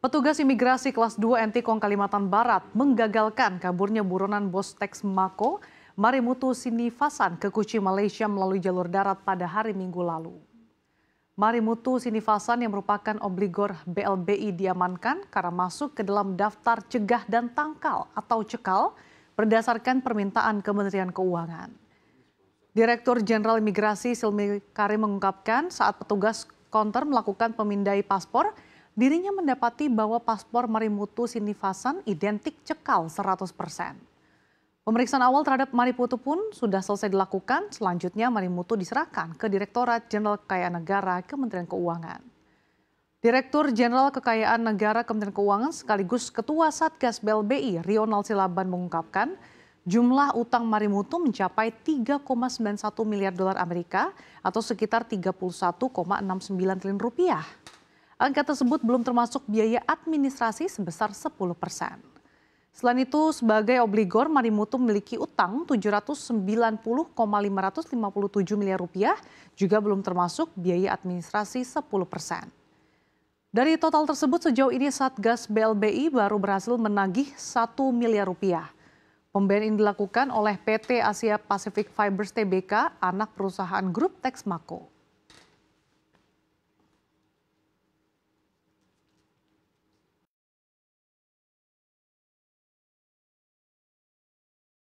Petugas imigrasi kelas 2 Entikong Kalimantan Barat menggagalkan kaburnya buronan bos teks Mako Marimutu Sinifasan ke Kuci Malaysia melalui jalur darat pada hari Minggu lalu. Marimutu Sinifasan yang merupakan obligor BLBI diamankan karena masuk ke dalam daftar cegah dan tangkal atau cekal berdasarkan permintaan Kementerian Keuangan. Direktur Jenderal Imigrasi Silmi Karim mengungkapkan saat petugas konter melakukan pemindai paspor, dirinya mendapati bahwa paspor Marimutu Sinifasan identik cekal 100 persen. Pemeriksaan awal terhadap Mariputu pun sudah selesai dilakukan, selanjutnya Marimutu diserahkan ke Direktorat Jenderal Kekayaan Negara Kementerian Keuangan. Direktur Jenderal Kekayaan Negara Kementerian Keuangan sekaligus Ketua Satgas BLBI Rional Silaban mengungkapkan jumlah utang Marimutu mencapai 3,91 miliar dolar Amerika atau sekitar 31,69 triliun rupiah. Angka tersebut belum termasuk biaya administrasi sebesar 10 persen. Selain itu, sebagai obligor, Marimutu memiliki utang 790,557 miliar rupiah, juga belum termasuk biaya administrasi 10 persen. Dari total tersebut sejauh ini Satgas BLBI baru berhasil menagih 1 miliar rupiah. Pembayaran ini dilakukan oleh PT Asia Pacific Fibers Tbk, anak perusahaan grup Texmaco.